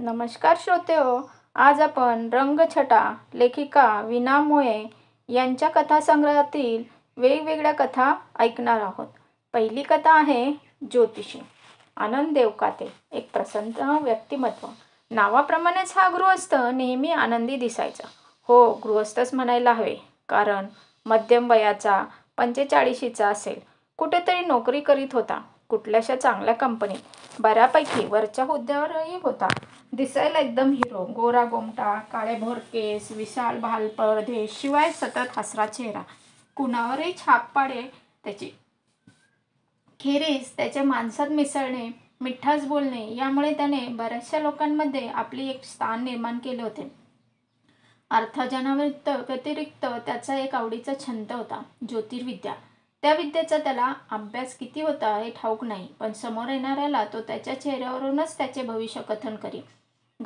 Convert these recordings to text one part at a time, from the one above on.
नमस्कार श्रोते हो आज आपण रंगछटा लेखिका विना मोये यांच्या कथासंग्रहातील वेगवेगळ्या कथा ऐकणार आहोत पहिली कथा आहे ज्योतिषी आनंद देवकाते एक प्रसन्न व्यक्तिमत्व नावाप्रमाणेच हा गृहस्थ नेहमी आनंदी दिसायचा हो गृहस्थच म्हणायला हवे कारण मध्यम वयाचा पंचेचाळीशीचा असेल कुठेतरी नोकरी करीत होता कुठल्याशा चांगल्या कंपनीत बऱ्यापैकी वरच्या हुद्द्यावरही होता दिसायला एकदम हिरो गोरा गोमटा काळे भोर केस विशाल भाल पडदे शिवाय सतत हसरा चेहरा कुणावरही छाप पाडे त्याची खेरीस त्याच्या माणसात मिसळणे मिठास बोलणे यामुळे त्याने बऱ्याचशा लोकांमध्ये आपले एक स्थान निर्माण केले होते अर्थाजनाव्यक्त व्यतिरिक्त त्याचा एक आवडीचा छंद होता ज्योतिर्विद्या त्या विद्येचा त्याला अभ्यास किती होता हे ठाऊक नाही पण समोर येणाऱ्याला तो त्याच्या चेहऱ्यावरूनच त्याचे भविष्य कथन करी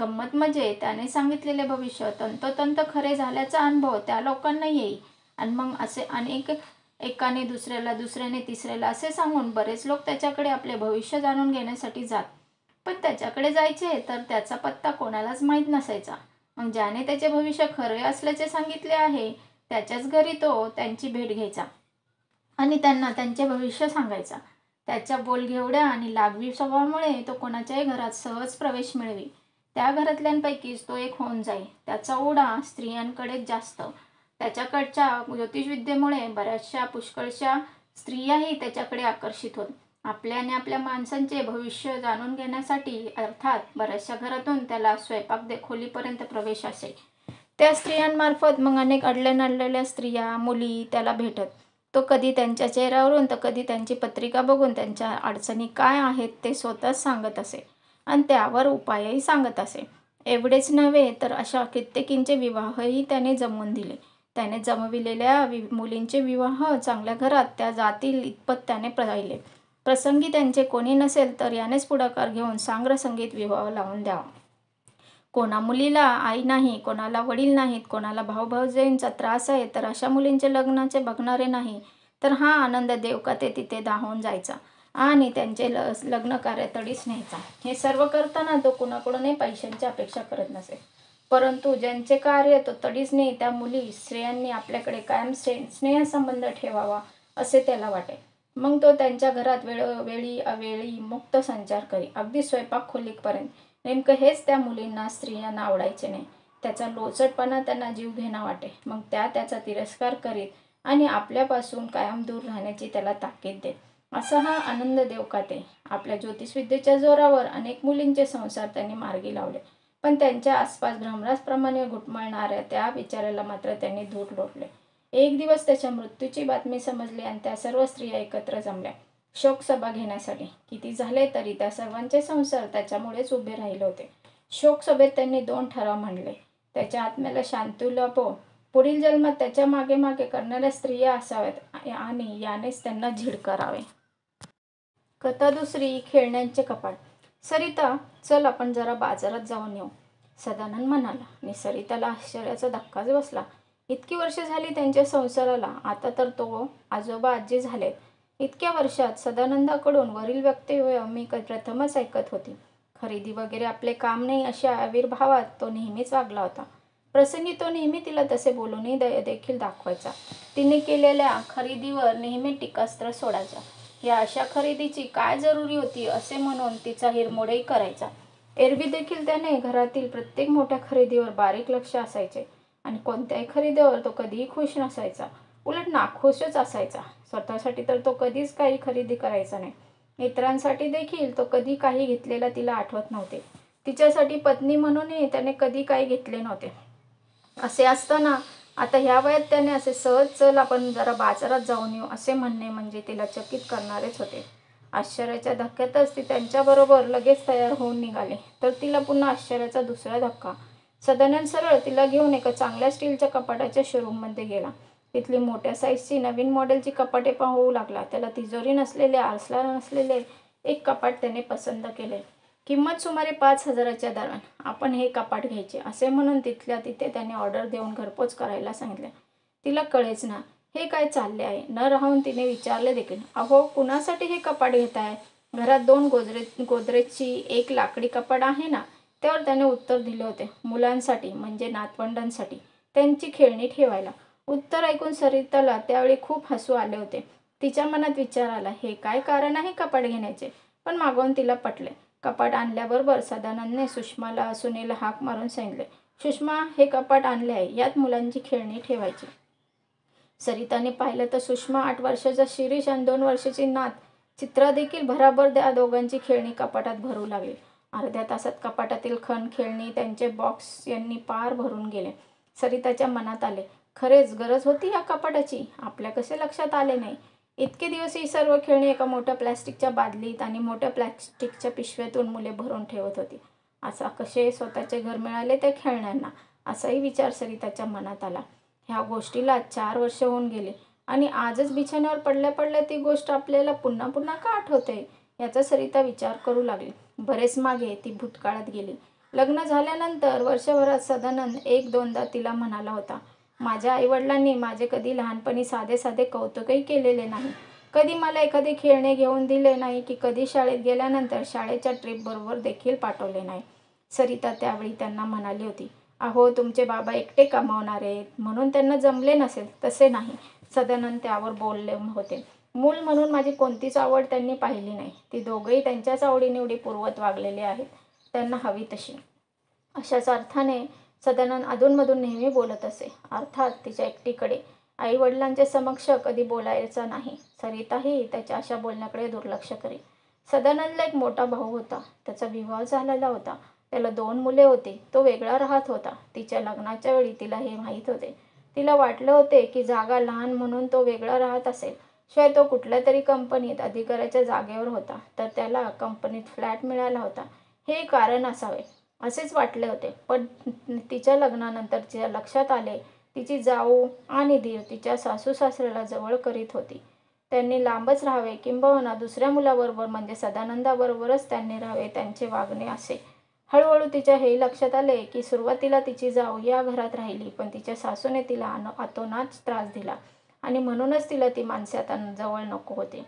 गंमत म्हणजे त्याने सांगितलेले भविष्य तंतोतंत खरे झाल्याचा अनुभव त्या लोकांना येईल आणि मग असे अनेक एकाने दुसऱ्याला दुसऱ्याने तिसऱ्याला असे सांगून बरेच लोक त्याच्याकडे आपले भविष्य जाणून घेण्यासाठी जात पण त्याच्याकडे जायचे तर त्याचा पत्ता कोणालाच माहीत नसायचा मग ज्याने त्याचे भविष्य खरे असल्याचे सांगितले आहे त्याच्याच घरी तो त्यांची भेट घ्यायचा आणि त्यांना त्यांचे भविष्य सांगायचा त्याच्या बोलघेवड्या आणि लागवी स्वभावामुळे तो कोणाच्याही घरात सहज प्रवेश मिळवी त्या घरातल्यांपैकीच तो एक होऊन जाई त्याचा ओढा स्त्रियांकडे जास्त त्याच्याकडच्या ज्योतिषविद्येमुळे बऱ्याचशा पुष्कळशा स्त्रियाही त्याच्याकडे आकर्षित होत आपल्याने आपल्या माणसांचे भविष्य जाणून घेण्यासाठी अर्थात बऱ्याचशा घरातून त्याला स्वयंपाक खोलीपर्यंत प्रवेश असे त्या स्त्रियांमार्फत मग अनेक अडल्या नडलेल्या स्त्रिया मुली त्याला भेटत तो कधी त्यांच्या चेहऱ्यावरून तर कधी त्यांची पत्रिका बघून त्यांच्या अडचणी काय आहेत ते स्वतःच सांगत असे आणि त्यावर उपायही सांगत असे एवढेच नव्हे तर अशा कित्येकींचे विवाहही त्याने जमवून दिले त्याने जमविलेल्या वि मुलींचे विवाह चांगल्या घरात त्या जातील इतपत त्याने पाहिले प्रसंगी त्यांचे कोणी नसेल तर यानेच पुढाकार घेऊन सांग्रसंगीत विवाह लावून द्यावा कोणा मुलीला आई नाही कोणाला वडील नाहीत कोणाला भाऊभाऊजींचा त्रास आहे तर अशा मुलींचे लग्नाचे बघणारे नाही तर हा आनंद देवकाते तिथे दाहून जायचा आणि त्यांचे ल लग्न कार्य तडीच न्यायचा हे सर्व करताना तो कुणाकडूनही पैशांची अपेक्षा करत नसे परंतु ज्यांचे कार्य तो तडीच नाही त्या मुली स्त्रियांनी आपल्याकडे कायम स्ने स्नेहसंबंध ठेवावा असे त्याला वाटे मग तो त्यांच्या घरात वेळोवेळी अवेळी मुक्त संचार करी अगदी स्वयंपाक खोलीपर्यंत नेमकं हेच त्या मुलींना स्त्रियांना आवडायचे नाही त्याचा लोचटपणा त्यांना जीव घेणं वाटे मग त्या त्याचा तिरस्कार करीत आणि आपल्यापासून कायम दूर राहण्याची त्याला ताकीद देत असा हा आनंद देवकाते आपल्या ज्योतिषविद्येच्या जोरावर अनेक मुलींचे संसार त्यांनी मार्गी लावले पण त्यांच्या आसपास भ्रमराजप्रमाणे घुटमळणाऱ्या त्या विचाराला मात्र त्यांनी धूर लोटले एक दिवस त्याच्या मृत्यूची बातमी समजली आणि त्या सर्व स्त्रिया एकत्र जमल्या शोकसभा घेण्यासाठी किती झाले तरी त्या सर्वांचे संसार त्याच्यामुळेच उभे राहिले होते शोकसभेत त्यांनी दोन ठराव मांडले त्याच्या आत्म्याला शांतू लपो पुढील जन्मात त्याच्या मागे मागे करणाऱ्या स्त्रिया असाव्यात आणि यानेच त्यांना झिड करावे कथा दुसरी खेळण्यांचे कपाट सरिता चल आपण जरा बाजारात जाऊन येऊ सदानंद म्हणाला आणि सरिताला आश्चर्याचा धक्काच बसला इतकी वर्षे झाली त्यांच्या संसाराला आता तर तो आजोबा आजी झाले इतक्या वर्षात सदानंदाकडून वरील व्यक्तिव्य मी प्रथमच ऐकत होती खरेदी वगैरे आपले काम नाही अशा आविर्भावात तो नेहमीच वागला होता प्रसंगी तो नेहमी तिला तसे बोलूनही दे देखील दाखवायचा तिने केलेल्या खरेदीवर नेहमी टीकास्त्र सोडायचा या अशा खरेदीची काय जरुरी होती असे म्हणून तिचा हिरमोडही करायचा एरवी देखील त्याने घरातील प्रत्येक मोठ्या खरेदीवर बारीक लक्ष असायचे आणि कोणत्याही खरेदीवर तो कधीही खुश नसायचा उलट नाखुशच असायचा स्वतःसाठी तर तो कधीच काही खरेदी करायचा नाही मित्रांसाठी देखील तो कधी काही घेतलेला तिला आठवत नव्हते तिच्यासाठी पत्नी म्हणूनही त्याने कधी काही घेतले नव्हते असे असताना आता ह्या वयात त्याने असे सहज चल आपण जरा बाजारात जाऊन येऊ असे म्हणणे म्हणजे तिला चकित करणारेच होते आश्चर्याच्या धक्क्यातच ती त्यांच्याबरोबर लगेच तयार होऊन निघाले तर तिला पुन्हा आश्चर्याचा दुसरा धक्का सदनन सरळ तिला घेऊन एका चांगल्या स्टीलच्या कपाटाच्या शोरूममध्ये गेला तिथली मोठ्या साईजची नवीन मॉडेलची कपाटे पाहू लागला त्याला तिजोरी नसलेले आरसला नसलेले एक कपाट त्याने पसंत केले किंमत सुमारे पाच हजाराच्या दरम्यान आपण हे कपाट घ्यायचे असे म्हणून तिथल्या तिथे त्याने ऑर्डर देऊन घरपोच करायला सांगितले तिला कळेच ना हे काय चालले आहे न राहून तिने विचारले देखील अहो कुणासाठी हे कपाट घेत आहे घरात दोन गोदरेज गोदरेजची एक लाकडी कपाट आहे ना त्यावर त्याने उत्तर दिले होते मुलांसाठी म्हणजे नातवंडांसाठी त्यांची खेळणी ठेवायला उत्तर ऐकून सरिताला त्यावेळी खूप हसू आले होते तिच्या मनात विचार आला हे काय कारण आहे कपाट घेण्याचे पण मागवून तिला पटले कपाट आणल्याबरोबर सदानंदने सुषमाला सुनेला हाक मारून सांगितले सुषमा हे कपाट आणले आहे यात मुलांची खेळणी ठेवायची सरिताने पाहिलं तर सुषमा आठ वर्षाचा शिरीष आणि दोन वर्षाची नात चित्रा देखील भराभर द्या दोघांची खेळणी कपाटात भरू लागली अर्ध्या तासात कपाटातील खण खेळणी त्यांचे बॉक्स यांनी पार भरून गेले सरिताच्या मनात आले खरेच गरज होती या कपाटाची आपल्या कसे लक्षात आले नाही इतके दिवस ही सर्व खेळणी एका मोठ्या प्लॅस्टिकच्या बादलीत आणि मोठ्या प्लॅस्टिकच्या पिशव्यातून मुले भरून ठेवत होती असा कसे स्वतःचे घर मिळाले त्या खेळण्यांना असाही विचार सरिताच्या मनात आला ह्या गोष्टीला चार वर्ष होऊन गेले आणि आजच बिछाण्यावर पडल्या पडल्या ती गोष्ट आपल्याला पुन्हा पुन्हा का आठवते याचा सरिता विचार करू लागली बरेच मागे ती भूतकाळात गेली लग्न झाल्यानंतर वर्षभरात सदानंद एक दोनदा तिला म्हणाला होता माझ्या आईवडिलांनी माझे कधी लहानपणी साधे साधे कौतुकही केलेले नाही कधी मला एखादे खेळणे घेऊन दिले नाही की कधी शाळेत गेल्यानंतर शाळेच्या ट्रिपबरोबर देखील पाठवले नाही सरिता त्यावेळी त्यांना म्हणाली होती अहो तुमचे बाबा एकटे कमावणार आहेत म्हणून त्यांना जमले नसेल तसे नाही सदानंद त्यावर बोलले होते मूल म्हणून माझी कोणतीच आवड त्यांनी पाहिली नाही ती दोघंही त्यांच्याच आवडीनिवडी पूर्वत वागलेले आहेत त्यांना हवी तशी अशाच अर्थाने सदानंद अधूनमधून नेहमी बोलत असे अर्थात तिच्या एकटीकडे आई वडिलांच्या समक्ष कधी बोलायचा नाही सरिताही त्याच्या अशा बोलण्याकडे दुर्लक्ष करी सदानंदला एक मोठा भाऊ होता त्याचा विवाह झालेला होता त्याला दोन मुले होते तो वेगळा राहत होता तिच्या लग्नाच्या वेळी तिला हे माहीत होते तिला वाटलं होते की जागा लहान म्हणून तो वेगळा राहत असेल शिवाय तो कुठल्या तरी कंपनीत अधिकाऱ्याच्या जागेवर होता तर त्याला कंपनीत फ्लॅट मिळाला होता हे कारण असावे असेच वाटले होते पण तिच्या लग्नानंतर तिच्या लक्षात आले तिची जाऊ आणि धीर तिच्या सासू सासऱ्याला जवळ करीत होती त्यांनी लांबच राहावे किंबहुना दुसऱ्या मुलाबरोबर म्हणजे सदानंदाबरोबरच त्यांनी राहावे त्यांचे वागणे असे हळूहळू तिच्या हे लक्षात आले की सुरुवातीला तिची जाऊ या घरात राहिली पण तिच्या सासूने तिला अन अतोनाच त्रास दिला आणि म्हणूनच तिला ती माणसे आता जवळ नको होती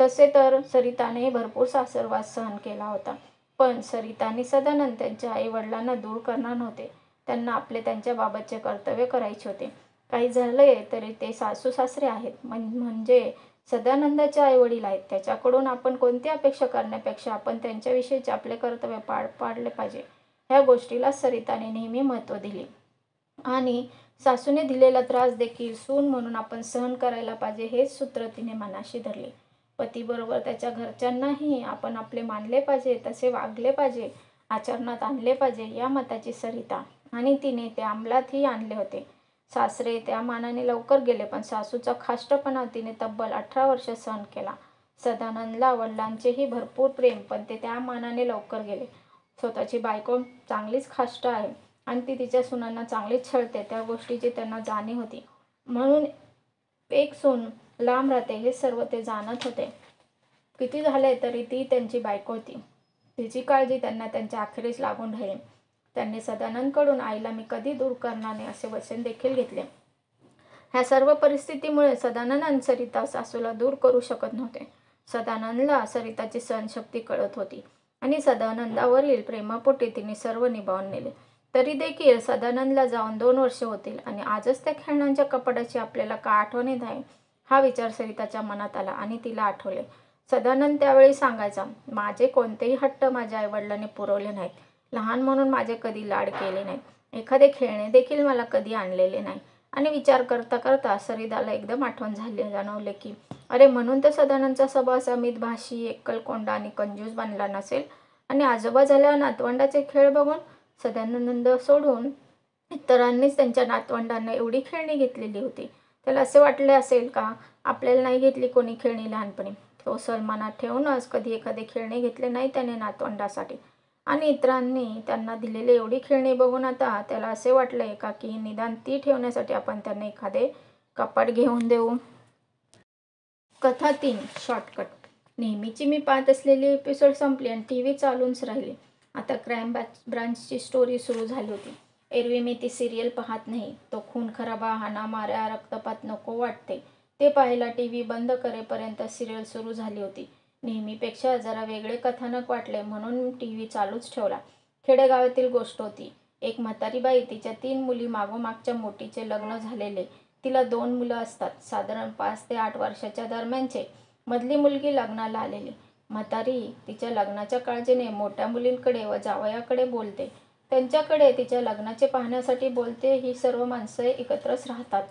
तसे तर सरितानेही भरपूर सासरवास सहन केला होता पण सरितानी सदानंद त्यांच्या आईवडिलांना दूर करणार नव्हते त्यांना आपले त्यांच्या त्यांच्याबाबतचे कर्तव्य करायचे होते काही झाले तरी ते सासू सासरे आहेत म्हणजे सदानंदाचे वडील आहेत त्याच्याकडून आपण कोणती अपेक्षा करण्यापेक्षा आपण त्यांच्याविषयीचे आपले कर्तव्य पाड पाडले पाहिजे ह्या गोष्टीला सरिताने नेहमी महत्त्व दिले आणि सासूने दिलेला त्रास देखील सून म्हणून आपण सहन करायला पाहिजे हेच सूत्र तिने मनाशी धरले पतीबरोबर त्याच्या घरच्यांनाही आपण आपले मानले पाहिजे तसे वागले पाहिजे आचरणात आणले पाहिजे या मताची सरिता आणि तिने ते अंमलातही आणले होते सासरे त्या मानाने लवकर गेले पण सासूचा खाष्टपणा तिने तब्बल अठरा वर्ष सहन केला सदानंदला वडिलांचेही भरपूर प्रेम पण ते त्या मानाने लवकर गेले स्वतःची बायको चांगलीच खाष्ट आहे आणि ती तिच्या सुनांना चांगलीच छळते त्या गोष्टीची त्यांना जाणीव होती म्हणून एक सून लांब राहते हे सर्व ते जाणत होते किती झाले तरी ती त्यांची बायको होती तिची काळजी त्यांना त्यांच्या अखेरीस लागून राहील त्यांनी सदानंदकडून आईला मी कधी दूर करणार नाही असे वचन देखील घेतले ह्या सर्व परिस्थितीमुळे सदानंद सरिता सासूला दूर करू शकत नव्हते सदानंदला सरिताची सहनशक्ती कळत होती आणि सदानंदावरील प्रेमापोटी तिने सर्व निभावून नेले तरी देखील सदानंदला जाऊन दोन वर्षे होतील आणि आजच त्या खेळण्यांच्या कपड्याची आपल्याला का आठवण येत आहे हा विचार सरिताच्या मनात आला आणि तिला आठवले सदानंद त्यावेळी सांगायचा माझे कोणतेही हट्ट माझ्या आईवडिलांनी पुरवले नाहीत लहान म्हणून माझे कधी लाड केले नाही एखादे खेळणे देखील मला कधी आणलेले नाही आणि विचार करता करता सरिताला एकदम आठवण झाली जाणवले की अरे म्हणून तर सदानंदचा स्वभाव समित भाषी एकलकोंडा आणि कंजूस बनला नसेल आणि आजोबा झाल्या नातवंडाचे खेळ बघून सदानंद सोडून इतरांनीच त्यांच्या नातवंडांना एवढी खेळणी घेतलेली होती त्याला असे वाटले असेल का आपल्याला नाही घेतली कोणी खेळणी लहानपणी तो सलमानात ठेवूनच कधी एखादे खेळणे घेतले नाही त्याने नातवंडासाठी आणि इतरांनी त्यांना दिलेले एवढी खेळणी बघून आता त्याला असे वाटले का की निदान ती ठेवण्यासाठी आपण त्यांना एखादे कपाट घेऊन देऊ कथा तीन शॉर्टकट नेहमीची मी पाहत असलेली एपिसोड संपली आणि टी व्ही चालूनच राहिली आता क्राईम ब्रांचची स्टोरी सुरू झाली होती एरवी मी ती सिरियल पाहत नाही तो खून खराबा माऱ्या रक्तपात नको वाटते ते पाहायला टी व्ही बंद करेपर्यंत सिरियल सुरू झाली होती नेहमीपेक्षा जरा वेगळे कथानक वाटले म्हणून टी व्ही चालूच ठेवला खेडेगावातील गोष्ट होती एक म्हातारी बाई तिच्या तीन मुली मागोमागच्या मोठीचे लग्न झालेले तिला दोन मुलं असतात साधारण पाच ते आठ वर्षाच्या दरम्यानचे मधली मुलगी लग्नाला आलेली म्हातारी तिच्या लग्नाच्या काळजीने मोठ्या मुलींकडे व जावयाकडे बोलते त्यांच्याकडे तिच्या लग्नाचे पाहण्यासाठी बोलते ही सर्व माणसं एकत्रच राहतात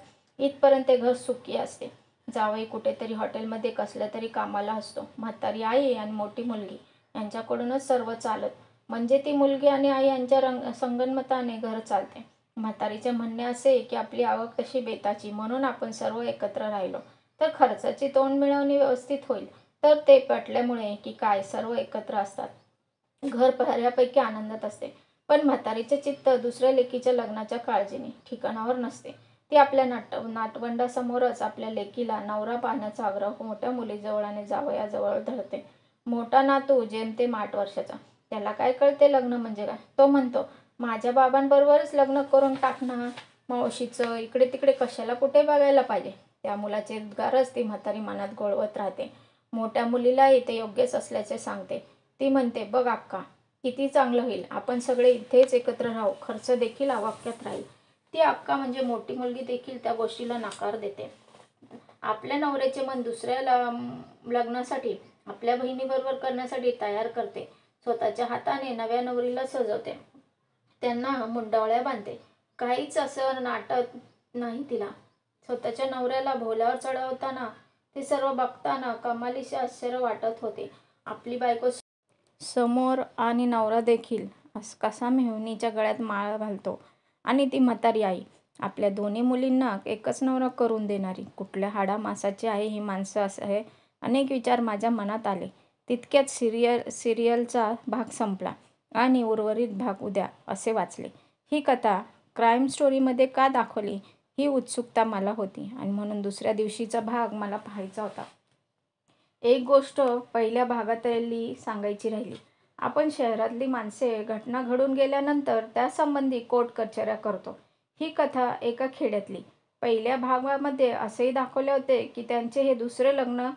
इथपर्यंत घर सुखी असते जावई कुठेतरी हॉटेलमध्ये कसल्या तरी कामाला असतो म्हातारी आई आणि मोठी मुलगी यांच्याकडूनच सर्व चालत म्हणजे ती मुलगी आणि आई यांच्या रंग संगनमताने घर चालते म्हातारीचे म्हणणे असे की आपली आवक कशी बेताची म्हणून आपण सर्व एकत्र राहिलो तर खर्चाची तोंड मिळवणी व्यवस्थित होईल तर ते पटल्यामुळे की काय सर्व एकत्र असतात घर बऱ्यापैकी आनंदात असते पण म्हातारीचे चित्त दुसऱ्या लेकीच्या लग्नाच्या काळजीने ठिकाणावर नसते ती आपल्या नाट नाटवंडासमोरच आपल्या लेकीला नवरा पाहण्याचा आग्रह मोठ्या मुलीजवळ आणि जावयाजवळ धरते मोठा नातू जेमतेम माठ वर्षाचा त्याला काय कळते लग्न म्हणजे काय तो म्हणतो माझ्या बाबांबरोबरच लग्न करून टाकणं मावशीचं इकडे तिकडे कशाला कुठे बघायला पाहिजे त्या मुलाचे उद्गारच ती म्हातारी मनात गोळवत राहते मोठ्या मुलीलाही ते योग्यच असल्याचे सांगते ती म्हणते बघ अक्का किती चांगलं होईल आपण सगळे इथेच एकत्र राहू खर्च देखील आवाक्यात राहील ती अक्का म्हणजे मोठी मुलगी देखील त्या गोष्टीला नकार देते आपल्या नवऱ्याचे मन दुसऱ्या लग्नासाठी आपल्या बहिणीबरोबर करण्यासाठी तयार करते स्वतःच्या हाताने नव्या नवरीला सजवते त्यांना मुंडावळ्या बांधते काहीच असं नाटक नाही तिला स्वतःच्या नवऱ्याला भोल्यावर चढवताना ते सर्व बघताना कमालीचे आश्चर्य वाटत होते आपली बायको समोर आणि नवरा देखील अस कसा मेहुनीच्या गळ्यात माळ घालतो आणि ती म्हातारी आई आपल्या दोन्ही मुलींना एकच नवरा करून देणारी कुठल्या हाडामासाची आहे ही माणसं आहे अनेक विचार माझ्या मनात आले तितक्यात सिरियल सिरियलचा भाग संपला आणि उर्वरित भाग उद्या असे वाचले ही कथा क्राईम स्टोरीमध्ये का दाखवली ही उत्सुकता मला होती आणि म्हणून दुसऱ्या दिवशीचा भाग मला पाहायचा होता एक गोष्ट पहिल्या भागातली सांगायची राहिली आपण शहरातली माणसे घटना घडून गेल्यानंतर त्यासंबंधी कोर्ट कचऱ्या करतो ही कथा एका खेड्यातली पहिल्या भागामध्ये असेही दाखवले होते की त्यांचे हे दुसरे लग्न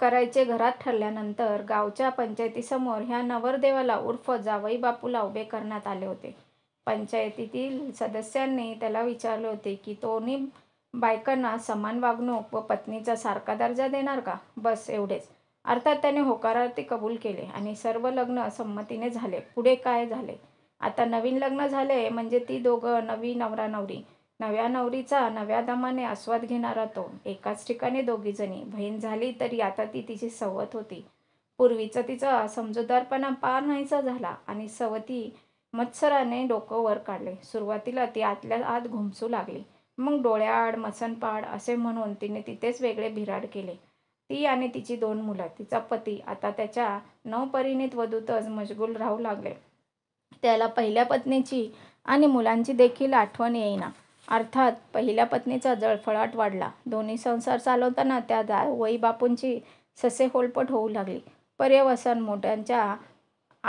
करायचे घरात ठरल्यानंतर गावच्या पंचायतीसमोर ह्या नवरदेवाला उर्फ जावई बापूला उभे करण्यात आले होते पंचायतीतील सदस्यांनी त्याला विचारले होते की तोनी बायकांना समान वागणूक व पत्नीचा सारखा दर्जा देणार का बस एवढेच अर्थात त्याने होकारार्थी कबूल केले आणि सर्व लग्न संमतीने झाले पुढे काय झाले आता नवीन लग्न झाले म्हणजे ती दोघं नवी नवरा नवरी नव्या नवरीचा नव्या दमाने आस्वाद घेणारा तो एकाच ठिकाणी दोघीजणी बहीण झाली तरी आता ती तिची सवत होती पूर्वीचा तिचा समजूतदारपणा पार नाहीचा झाला आणि सवती मत्सराने डोकं वर काढले सुरुवातीला ती आतल्या आत घुमसू लागली मग डोळ्याआड मसनपाड असे म्हणून तिने तिथेच वेगळे भिराड केले ती आणि तिची दोन मुलं तिचा पती आता त्याच्या नवपरिणित वधूतच मशगूल राहू लागले त्याला पहिल्या पत्नीची आणि मुलांची देखील आठवण येईना अर्थात पहिल्या पत्नीचा जळफळाट वाढला दोन्ही संसार चालवताना त्या वई बापूंची ससे होलपट होऊ लागली पर्यवसन मोठ्यांच्या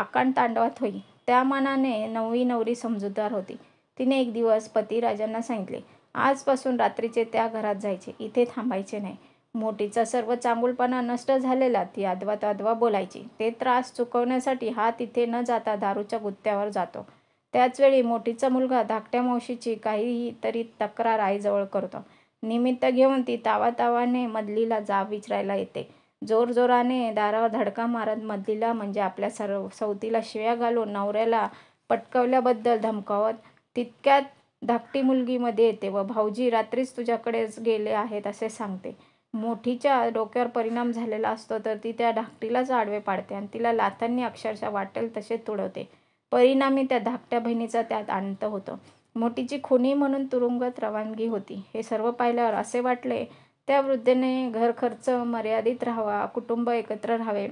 आकांड तांडवात होई त्या मानाने नवी नवरी समजूतदार होती तिने एक दिवस पती राजांना सांगितले आजपासून रात्रीचे त्या घरात जायचे इथे थांबायचे नाही मोठीचा सर्व चांबूलपणा नष्ट झालेला ती आदवा तादवा बोलायची ते त्रास चुकवण्यासाठी हा तिथे न जाता दारूच्या गुत्त्यावर जातो त्याचवेळी मोठीचा मुलगा धाकट्या मावशीची काहीही तरी तक्रार आईजवळ करतो निमित्त घेऊन ती तावातावाने मदलीला जाब विचारायला येते जोरजोराने दारावर धडका मारत मधलीला म्हणजे आपल्या सर्व सवतीला शिव्या घालून नवऱ्याला पटकवल्याबद्दल धमकावत तितक्यात धाकटी मुलगीमध्ये येते व भाऊजी रात्रीच तुझ्याकडेच गेले आहेत असे सांगते मोठीच्या डोक्यावर परिणाम झालेला असतो तर ती त्या धाकटीलाच आडवे पाडते आणि तिला लाथांनी अक्षरशः वाटेल तसे तुडवते परिणामी त्या धाकट्या बहिणीचा त्यात अंत होतो मोठीची खुनी म्हणून तुरुंगात रवानगी होती हे सर्व पाहिल्यावर असे वाटले त्या वृद्धेने घर खर्च मर्यादित राहावा कुटुंब एकत्र राहावे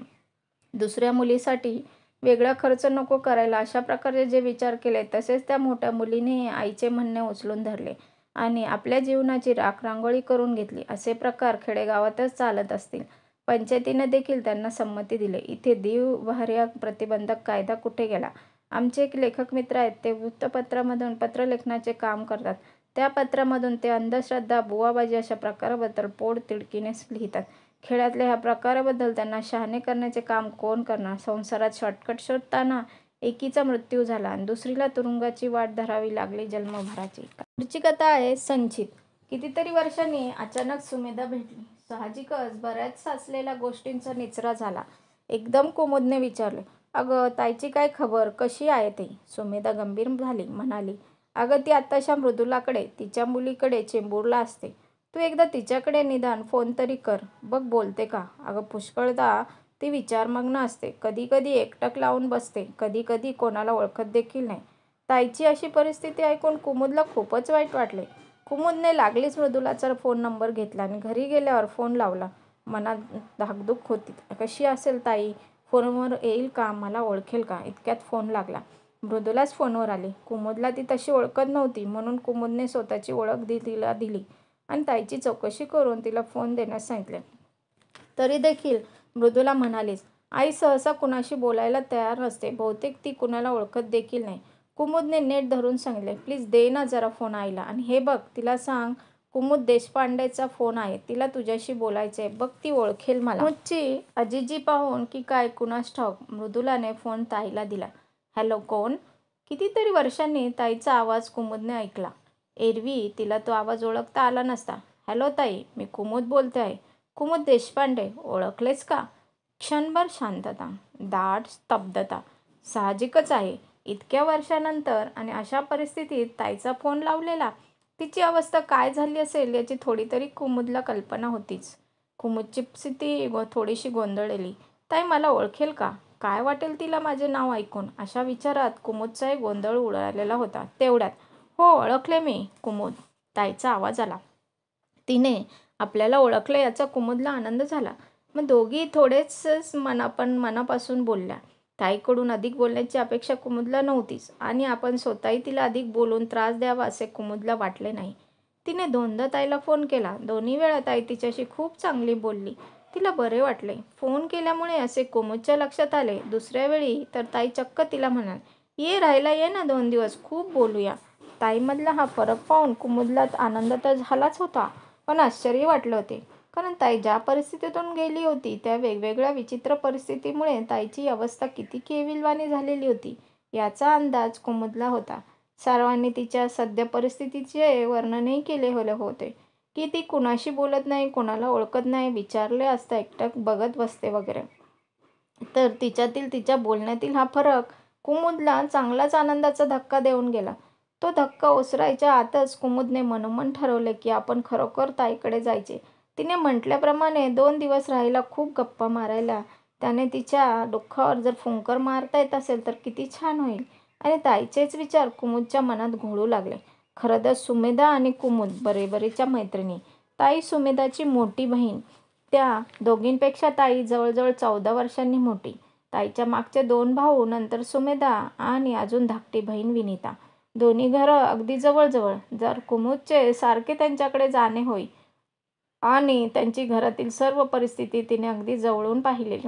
दुसऱ्या मुलीसाठी वेगळा खर्च नको करायला अशा प्रकारचे जे विचार केले तसेच त्या मोठ्या मुलीने आईचे म्हणणे उचलून धरले आणि आपल्या जीवनाची रांगोळी करून घेतली असे प्रकार खेडेगावातच चालत असतील पंचायतीने देखील त्यांना संमती दिली इथे दीव प्रतिबंधक कायदा कुठे गेला आमचे एक लेखक मित्र आहेत ते वृत्तपत्रामधून पत्रलेखनाचे काम करतात त्या पत्रामधून ते अंधश्रद्धा बुवाबाजी अशा प्रकाराबद्दल पोड तिडकीने लिहितात खेळातल्या ह्या प्रकाराबद्दल त्यांना शहाणे करण्याचे काम कोण करणार संसारात शॉर्टकट शोधताना एकीचा मृत्यू झाला आणि दुसरीला तुरुंगाची वाट धरावी लागली जन्मभराची पुढची कथा आहे संचित कितीतरी वर्षांनी अचानक सुमेधा भेटली साहजिकच बऱ्याच साचलेल्या गोष्टींचा निचरा झाला एकदम कुमुदने विचारले अगं ताईची काय खबर कशी आहे ती सुमेधा गंभीर झाली म्हणाली अगं ती आत्ताशा मृदुलाकडे तिच्या मुलीकडे चेंबूरला असते तू एकदा तिच्याकडे निदान फोन तरी कर बघ बोलते का अगं पुष्कळदा ती विचारमग्न असते कधी कधी एकटक लावून बसते कधी कधी कोणाला ओळखत देखील नाही ताईची अशी परिस्थिती ऐकून कुमुदला खूपच वाईट वाटले कुमुदने लागलीच मृदुलाचा फोन नंबर घेतला आणि घरी गेल्यावर फोन लावला मनात धाकधूक होती कशी असेल ताई फोनवर येईल का मला ओळखेल का इतक्यात फोन लागला मृदुलाच फोनवर आले कुमुदला ती तशी ओळखत नव्हती म्हणून कुमुदने स्वतःची ओळख दिला दिली आणि ताईची चौकशी करून तिला फोन देण्यास सांगितले तरी देखील मृदुला म्हणालीस आई सहसा कुणाशी बोलायला तयार नसते बहुतेक ती कुणाला ओळखत देखील नाही कुमुदने नेट धरून सांगितले प्लीज दे ना जरा फोन आईला आणि हे बघ तिला सांग कुमुद देशपांडेचा फोन आहे तिला तुझ्याशी बोलायचं आहे बघ ती ओळखेल मला कुमुदची अजिजी पाहून की काय कुणास ठाऊक मृदुलाने फोन ताईला दिला हॅलो कोण कितीतरी वर्षांनी ताईचा आवाज कुमुदने ऐकला एरवी तिला तो आवाज ओळखता आला नसता हॅलो ताई मी कुमुद बोलते आहे कुमुद देशपांडे ओळखलेच का क्षणभर शांतता दाट स्तब्धता साहजिकच आहे इतक्या वर्षानंतर आणि अशा परिस्थितीत ताईचा फोन लावलेला तिची अवस्था काय झाली असेल याची थोडी तरी कुमुदला कल्पना होतीच कुमुदची स्थिती गो थोडीशी गोंधळली ताई मला ओळखेल का काय वाटेल तिला माझे नाव ऐकून अशा विचारात कुमुदचाही गोंधळ उडालेला होता तेवढ्यात हो ओळखले मी कुमुद ताईचा आवाज आला तिने आपल्याला ओळखलं याचा कुमुदला आनंद झाला मग दोघी थोडेच मनापण पण मनापासून बोलल्या ताईकडून अधिक बोलण्याची अपेक्षा कुमुदला नव्हतीच आणि आपण स्वतःही तिला अधिक बोलून त्रास द्यावा असे कुमुदला वाटले नाही तिने दोनदा ताईला फोन केला दोन्ही वेळा ताई तिच्याशी खूप चांगली बोलली तिला बरे वाटले फोन केल्यामुळे असे कुमुदच्या लक्षात आले दुसऱ्या वेळी तर ताई चक्क तिला म्हणाल ये राहायला ये ना दोन दिवस खूप बोलूया ताईमधला हा फरक पाहून कुमुदला आनंद तर झालाच होता पण आश्चर्य वाटलं होते कारण ताई ज्या परिस्थितीतून गेली होती त्या वेगवेगळ्या विचित्र परिस्थितीमुळे ताईची अवस्था किती केविलवाणी झालेली होती याचा अंदाज कुमुदला होता सर्वांनी तिच्या सद्य परिस्थितीचे वर्णनही केले होले होते की ती कुणाशी बोलत नाही कुणाला ओळखत नाही विचारले असता एकटक बघत बसते वगैरे तर तिच्यातील तिच्या बोलण्यातील हा फरक कुमुदला चांगलाच आनंदाचा धक्का देऊन गेला तो धक्का ओसरायच्या आतच कुमुदने मनोमन ठरवले की आपण खरोखर ताईकडे जायचे तिने म्हटल्याप्रमाणे दोन दिवस राहायला खूप गप्पा मारायला त्याने तिच्या दुःखावर जर फुंकर मारता येत असेल तर किती छान होईल आणि ताईचेच विचार कुमुदच्या मनात घोळू लागले खरं तर सुमेधा आणि कुमुद बरेबरीच्या मैत्रिणी ताई सुमेधाची मोठी बहीण त्या दोघींपेक्षा ताई जवळजवळ चौदा वर्षांनी मोठी ताईच्या मागचे दोन भाऊ नंतर सुमेधा आणि अजून धाकटी बहीण विनिता दोन्ही घरं अगदी जवळजवळ जर कुमुदचे सारखे त्यांच्याकडे जाणे होई आणि त्यांची घरातील सर्व परिस्थिती तिने अगदी जवळून पाहिलेली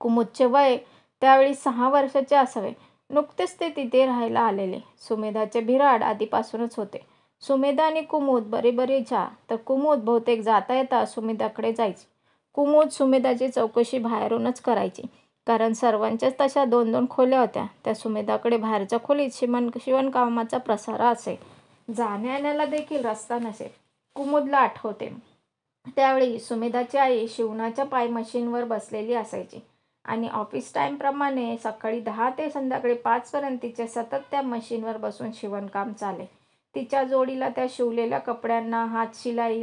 कुमुदचे वय त्यावेळी सहा वर्षाचे असावे नुकतेच ते तिथे राहायला आलेले सुमेधाचे भिराड आधीपासूनच होते सुमेधा आणि कुमुद बरी बरी जा तर कुमुद बहुतेक जाता येता सुमेधाकडे जायची कुमुद सुमेधाची चौकशी बाहेरूनच करायची कारण सर्वांच्याच तशा दोन दोन खोल्या होत्या त्या सुमेधाकडे बाहेरच्या खोलीत शिवण शिवणकामाचा प्रसार असे जाण्याला देखील रस्ता नसे कुमुदला आठवते त्यावेळी सुमेधाची आई शिवणाच्या पाय मशीनवर बसलेली असायची आणि ऑफिस टाईमप्रमाणे सकाळी दहा ते संध्याकाळी पाचपर्यंत तिचे सतत त्या मशीनवर बसून शिवणकाम चाले तिच्या जोडीला त्या शिवलेल्या कपड्यांना हात शिलाई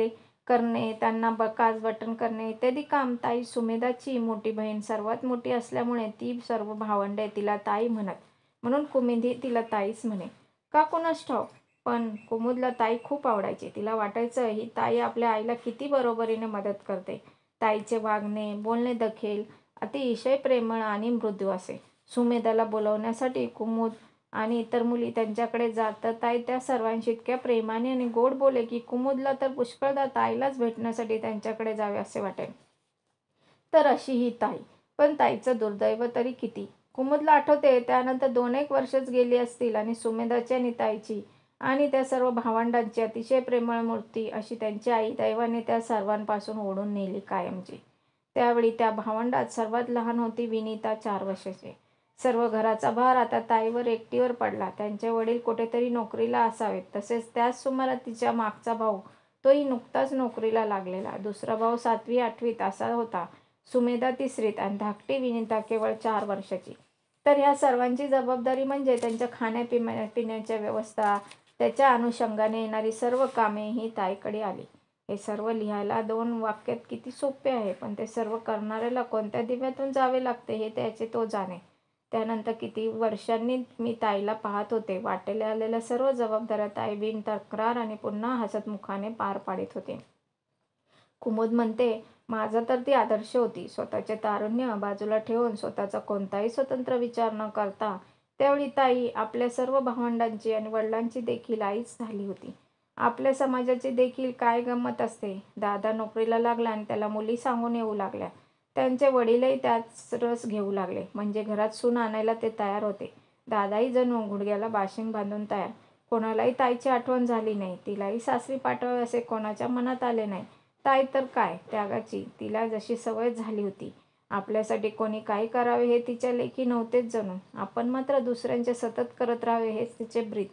करणे त्यांना बकास बटन करणे इत्यादी काम ताई सुमेधाची मोठी बहीण सर्वात मोठी असल्यामुळे ती सर्व भावंडे तिला ताई म्हणत म्हणून कुमेधी तिला ताईच म्हणे का कोणास ठाऊक पण कुमुदला ताई खूप आवडायची तिला वाटायचं ही ताई आपल्या आईला किती बरोबरीने मदत करते ताईचे वागणे बोलणे दखेल अतिशय प्रेमळ आणि मृदू असे सुमेधाला बोलवण्यासाठी कुमुद आणि इतर मुली त्यांच्याकडे जातात ताई त्या सर्वांशी इतक्या प्रेमाने आणि गोड बोले की कुमुदला तर पुष्कळदा ताईलाच भेटण्यासाठी त्यांच्याकडे जावे असे वाटेल तर अशी ही ताई पण ताईचं दुर्दैव तरी किती कुमुदला आठवते त्यानंतर दोन एक वर्षच गेली असतील आणि सुमेधाची आणि ताईची आणि त्या सर्व भावंडांची अतिशय प्रेमळ मूर्ती अशी त्यांची आई दैवाने त्या सर्वांपासून ओढून नेली कायमची त्यावेळी त्या भावंडात सर्वात लहान होती विनीता चार वर्षाची सर्व घराचा भार आता ताईवर एकटीवर पडला त्यांचे वडील कुठेतरी नोकरीला असावेत तसेच त्याच सुमारा तिच्या मागचा भाऊ तोही नुकताच नोकरीला लागलेला दुसरा भाऊ सातवी आठवीत असा होता सुमेधा तिसरीत आणि धाकटी विनिता केवळ चार वर्षाची तर ह्या सर्वांची जबाबदारी म्हणजे त्यांच्या खाण्यापिण्या पिण्याच्या व्यवस्था त्याच्या अनुषंगाने येणारी सर्व कामे ही ताईकडे आली हे सर्व लिहायला दोन वाक्यात किती सोपे आहे पण ते सर्व करणाऱ्याला कोणत्या दिव्यातून जावे लागते हे त्याचे तो जाणे त्यानंतर किती वर्षांनी मी ताईला पाहत होते वाटेले आलेल्या सर्व जबाबदाऱ्या ताई बिन तक्रार आणि पुन्हा हसत मुखाने पार पाडित होते कुमुद म्हणते माझा तर ती आदर्श होती स्वतःचे तारुण्य बाजूला ठेवून स्वतःचा कोणताही स्वतंत्र विचार न करता त्यावेळी ताई आपल्या सर्व भावंडांची आणि वडिलांची देखील आईच झाली होती आपल्या समाजाची देखील काय गंमत असते दादा नोकरीला लागला आणि त्याला मुली सांगून येऊ लागल्या त्यांचे वडीलही त्याच रस घेऊ लागले म्हणजे घरात सून आणायला ते तयार होते दादाही जणू गुडघ्याला बाशिंग बांधून तयार कोणालाही ताईची आठवण झाली नाही तिलाही सासरी पाठवावे असे कोणाच्या मनात आले नाही ताई तर काय त्यागाची तिला जशी सवय झाली होती आपल्यासाठी कोणी काय करावे हे तिच्या लेखी नव्हतेच जणू आपण मात्र दुसऱ्यांचे सतत करत राहावे हेच तिचे ब्रीत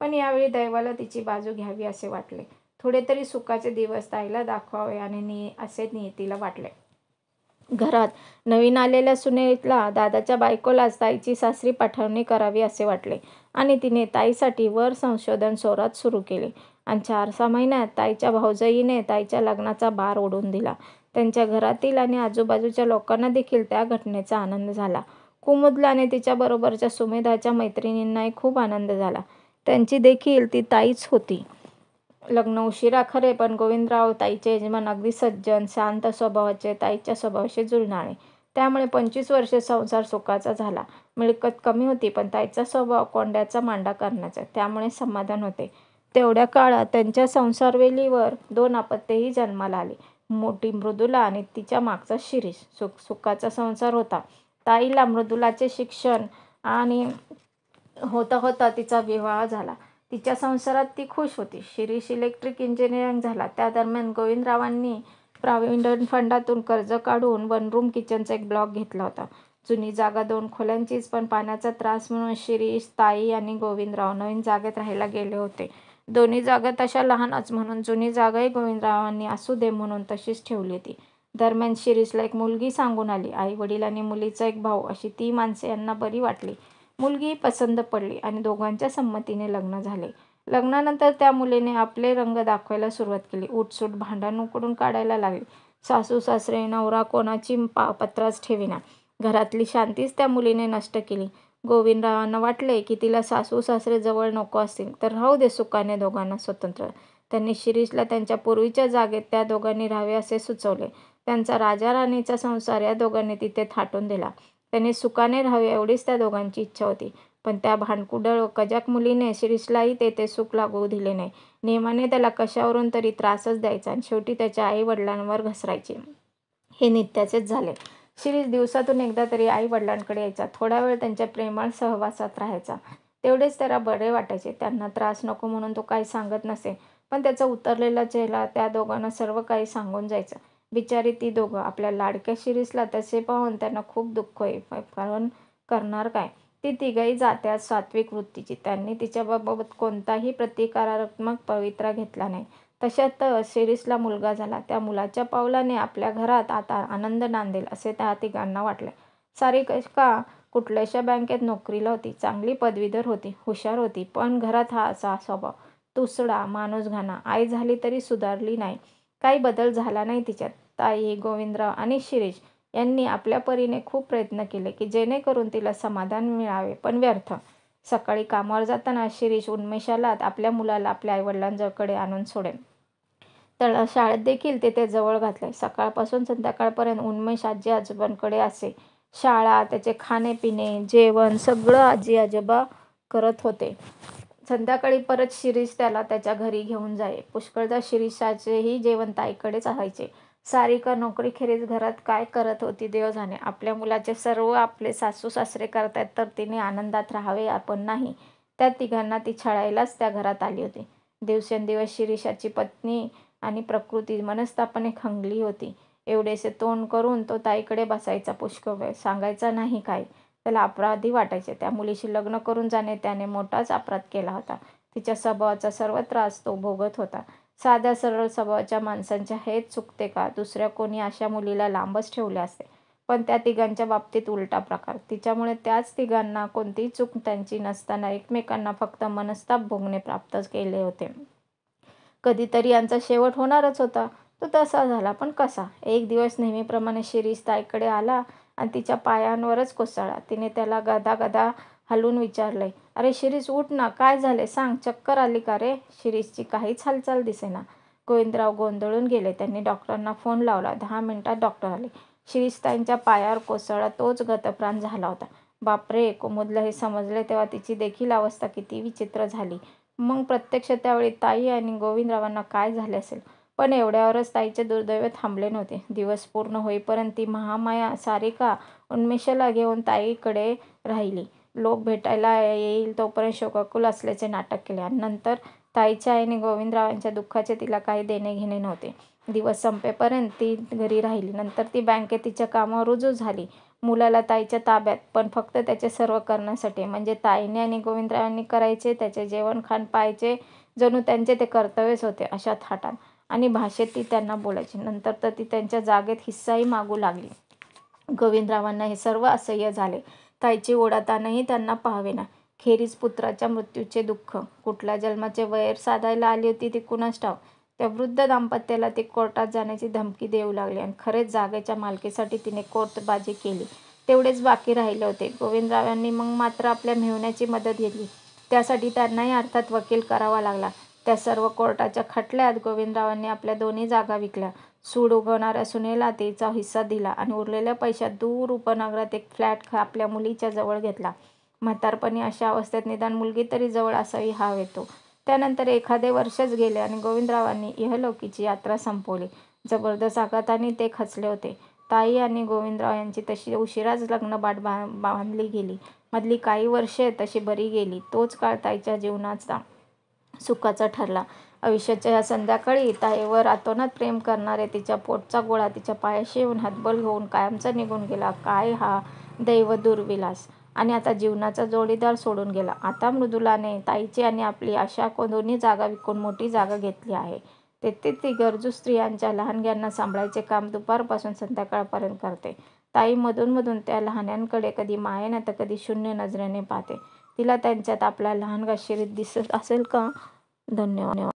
पण यावेळी दैवाला तिची बाजू घ्यावी असे वाटले थोडे तरी सुखाचे दिवस ताईला दाखवावे आणि नि असे नियतीला वाटले घरात नवीन आलेल्या सुनेला दादाच्या बायकोलाच ताईची सासरी पाठवणी करावी असे वाटले आणि तिने ताईसाठी वर संशोधन सोरात सुरू केले आणि चार सहा महिन्यात ताईच्या भाऊजाईने ताईच्या लग्नाचा बार ओढून दिला त्यांच्या घरातील आणि आजूबाजूच्या लोकांना देखील त्या घटनेचा आनंद झाला कुमुदला आणि तिच्याबरोबरच्या सुमेधाच्या मैत्रिणींनाही खूप आनंद झाला त्यांची देखील ती ताईच होती लग्न उशिरा खरे पण गोविंदराव ताईचे यजमान अगदी सज्जन शांत स्वभावाचे ताईच्या स्वभावाशी जुळणारे त्यामुळे पंचवीस वर्षे संसार सुखाचा झाला मिळकत कमी होती पण ताईचा स्वभाव कोंड्याचा मांडा करण्याचा त्यामुळे समाधान होते तेवढ्या काळात त्यांच्या संसारवेलीवर दोन आपत्तेही जन्माला आली मोठी मृदुला आणि तिच्या मागचा शिरीष सुख सुखाचा संसार होता ताईला मृदुलाचे शिक्षण आणि होता होता तिचा विवाह झाला तिच्या संसारात ती खुश होती शिरीष इलेक्ट्रिक इंजिनिअरिंग झाला त्या दरम्यान गोविंदरावांनी प्रॉव्हिडंट फंडातून कर्ज काढून रूम किचनचा एक ब्लॉक घेतला होता जुनी जागा दोन खोल्यांचीच पण पाण्याचा त्रास म्हणून शिरीष ताई आणि गोविंदराव नवीन जागेत राहायला गेले होते दोन्ही जागा तशा लहानच म्हणून जुनी जागाही गोविंदरावांनी असू दे म्हणून तशीच ठेवली होती दरम्यान शिरीषला एक मुलगी सांगून आली आई वडिलांनी मुलीचा एक भाऊ अशी ती माणसे यांना बरी वाटली मुलगी पसंत पडली आणि दोघांच्या संमतीने लग्न झाले लग्नानंतर त्या मुलीने आपले रंग दाखवायला सुरुवात केली उठसूट भांडण उकडून काढायला लागली सासू सासरे नवरा कोणाची पा पत्रास ठेविना घरातली शांतीच त्या मुलीने नष्ट केली गोविंदरावांना वाटले की तिला सासू सासरे जवळ नको असतील तर राहू दे सुखाने दोघांना स्वतंत्र त्यांनी शिरीषला त्यांच्या पूर्वीच्या जागेत त्या दोघांनी राहावे असे सुचवले त्यांचा राजा राणीचा संसार या दोघांनी तिथे थाटून दिला त्याने सुखाने राहावे एवढीच त्या दोघांची इच्छा होती पण त्या भांडकुडळ कजाक मुलीने शिरीषलाही तेथे सुख लागू दिले नाही नेमाने त्याला कशावरून तरी त्रासच द्यायचा आणि शेवटी त्याच्या आई वडिलांवर घसरायचे हे नित्याचेच झाले शिरीष दिवसातून एकदा तरी आई वडिलांकडे यायचा थोडा वेळ त्यांच्या प्रेमळ सहवासात राहायचा तेवढेच त्याला बरे वाटायचे त्यांना त्रास नको म्हणून तो काही सांगत नसे पण त्याचा उतरलेला चेहरा त्या दोघांना सर्व काही सांगून जायचं बिचारी ती दोघं आपल्या लाडक्या शिरीसला तसे पाहून त्यांना खूप दुःख आहे कारण करणार काय ती तिघही जात्यात सात्विक वृत्तीची त्यांनी तिच्याबाबत कोणताही प्रतिकारात्मक पवित्रा घेतला नाही तशात शिरीसला मुलगा झाला त्या मुलाच्या पावलाने आपल्या घरात आता आनंद नांदेल असे त्या तिघांना वाटले सारी कशका कुठल्याशा बँकेत नोकरीला होती चांगली पदवीधर होती हुशार होती पण घरात हा असा स्वभाव तुसडा माणूस घाणा आई झाली तरी सुधारली नाही काही बदल झाला नाही तिच्यात ताई गोविंदराव आणि शिरीष यांनी आपल्या परीने खूप प्रयत्न केले की जेणेकरून तिला समाधान मिळावे पण व्यर्थ सकाळी कामावर जाताना शिरीष उन्मेषाला आपल्या मुलाला आपल्या आईवडिलांजवळकडे आणून सोडेल तर शाळेत देखील ते जवळ घातले सकाळपासून संध्याकाळपर्यंत उन्मेष आजी आजोबांकडे असे शाळा त्याचे खाणेपिणे जेवण सगळं आजी आजोबा करत होते संध्याकाळी परत शिरीष त्याला त्याच्या घरी घेऊन जाई पुष्कळदा शिरीषाचेही जेवण ताईकडेच राहायचे सारिका नोकरीखेरीज घरात काय करत होती देव जाणे आपल्या मुलाचे सर्व आपले सासू सासरे करतायत तर तिने आनंदात राहावे आपण नाही त्या तिघांना ती छळायलाच त्या घरात आली होती दिवसेंदिवस शिरीषाची पत्नी आणि प्रकृती मनस्तापने खंगली होती एवढेसे तोंड करून तो ताईकडे बसायचा पुष्कळ सांगायचा नाही काय त्याला अपराधी वाटायचे त्या मुलीशी लग्न करून जाणे त्याने मोठाच अपराध केला होता तिच्या स्वभावाचा सर्व त्रास तो भोगत होता साध्या सरळ स्वभावाच्या माणसांच्या हेच चुकते का दुसऱ्या कोणी अशा मुलीला लांबच ठेवले असते पण त्या तिघांच्या बाबतीत उलटा प्रकार तिच्यामुळे त्याच तिघांना कोणतीही चूक त्यांची नसताना एकमेकांना फक्त मनस्ताप भोगणे प्राप्त केले होते कधीतरी यांचा शेवट होणारच होता तो तसा झाला पण कसा एक दिवस नेहमीप्रमाणे शिरीष ताईकडे आला आणि तिच्या पायांवरच कोसळला तिने त्याला गदा गदा हलवून विचारले अरे शिरीष उठ ना काय झाले सांग चक्कर आली का रे शिरीषची काहीच हालचाल दिसेना गोविंदराव गोंधळून गेले त्यांनी डॉक्टरांना फोन लावला दहा मिनिटात डॉक्टर आले शिरीष त्यांच्या पायावर कोसळला तोच गतप्राण झाला होता बापरे कुमुदला हे समजले तेव्हा तिची देखील अवस्था किती विचित्र झाली मग प्रत्यक्ष त्यावेळी ताई आणि गोविंदरावांना काय झाले असेल पण एवढ्यावरच ताईचे दुर्दैव थांबले नव्हते दिवस पूर्ण होईपर्यंत ती महामाया सारिका उन्मेषाला घेऊन ताईकडे राहिली लोक भेटायला येईल तोपर्यंत शोकाकुल असल्याचे नाटक केले. आणि नंतर ताईच्या आईने गोविंदरावांच्या दुःखाचे तिला काही देणेघेणे नव्हते. दिवस संपेपर्यंत ती घरी राहिली. नंतर ती बँकेत तिच्या कामावर रुजू झाली. मुलाला ताईच्या ताब्यात, पण फक्त त्याचे सर्व करण्यासाठी. म्हणजे ताईने आणि गोविंदरावांनी करायचे, त्याचे जेवणखाण पाहायचे, जणू त्यांचे ते कर्तव्यच होते. अशा थाटात आणि भाषेत ती त्यांना बोलायची. नंतर तर ती त्यांच्या जागेत हिस्साही मागू लागली. गोविंदरावांना हे सर्व असह्य झाले. ताईची ओढाताणही त्यांना पाहावेना खेरीज पुत्राच्या मृत्यूचे दुःख कुठल्या जन्माचे वैर साधायला आली होती ती कुणास ठाव त्या वृद्ध दाम्पत्याला ती कोर्टात जाण्याची धमकी देऊ लागली आणि खरेच जागेच्या मालकीसाठी तिने कोर्टबाजी केली. तेवढेच बाकी राहिले होते. गोविंदरावांनी मग मात्र आपल्या मेहण्याची मदत घेतली. त्यासाठी त्यांनाही अर्थात वकील करावा लागला. त्या सर्व कोर्टाच्या खटल्यात गोविंदरावांनी आपल्या दोन्ही जागा विकल्या. सूड उगवणाऱ्या सुनेला तिचा हिस्सा दिला आणि उरलेल्या पैशात दूर उपनगरात एक फ्लॅट आपल्या मुलीच्या जवळ घेतला म्हातारपणी अशा अवस्थेत निदान मुलगी तरी जवळ असावी हा येतो त्यानंतर एखादे वर्षच गेले आणि गोविंदरावांनी इहलोकीची यात्रा संपवली जबरदस्त आघाताने ते खचले होते ताई आणि गोविंदराव यांची तशी उशिराच लग्न बाट बांधली गेली मधली काही वर्षे तशी बरी गेली तोच काळ ताईच्या जीवनाचा सुखाचा ठरला आयुष्याच्या ह्या संध्याकाळी ताईवर आतोनात प्रेम करणारे तिच्या पोटचा गोळा तिच्या पायाशी येऊन हातबल होऊन कायमचा निघून गेला. काय हा दैव दुर्विलास! आणि आता जीवनाचा जोडीदार सोडून गेला. आता मृदुलाने ताईची आणि आपली अशा दोन्ही जागा विकून मोठी जागा घेतली आहे. तेथे ती गरजू स्त्रियांच्या लहानग्यांना सांभाळायचे काम दुपारपासून संध्याकाळपर्यंत करते. ताई मधूनमधून त्या लहाण्यांकडे कधी मायेने तर कधी शून्य नजरेने पाहते. तिला त्यांच्यात आपला लहानगा शिरीत दिसत असेल का? धन्यवाद.